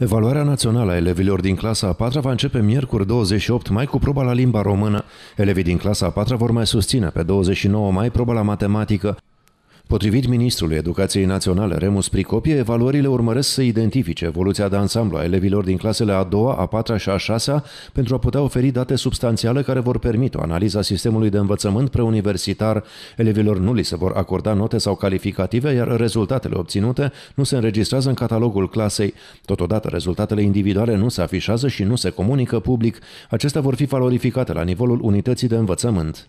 Evaluarea națională a elevilor din clasa a patra va începe miercuri 28 mai cu proba la limba română. Elevii din clasa a patra vor mai susține pe 29 mai proba la matematică. Potrivit ministrului Educației Naționale, Remus Pricopie, evaluările urmăresc să identifice evoluția de ansamblu a elevilor din clasele a doua, a patra și a șasea pentru a putea oferi date substanțiale care vor permite o analiză a sistemului de învățământ preuniversitar. Elevilor nu li se vor acorda note sau calificative, iar rezultatele obținute nu se înregistrează în catalogul clasei. Totodată, rezultatele individuale nu se afișează și nu se comunică public. Acestea vor fi valorificate la nivelul unității de învățământ.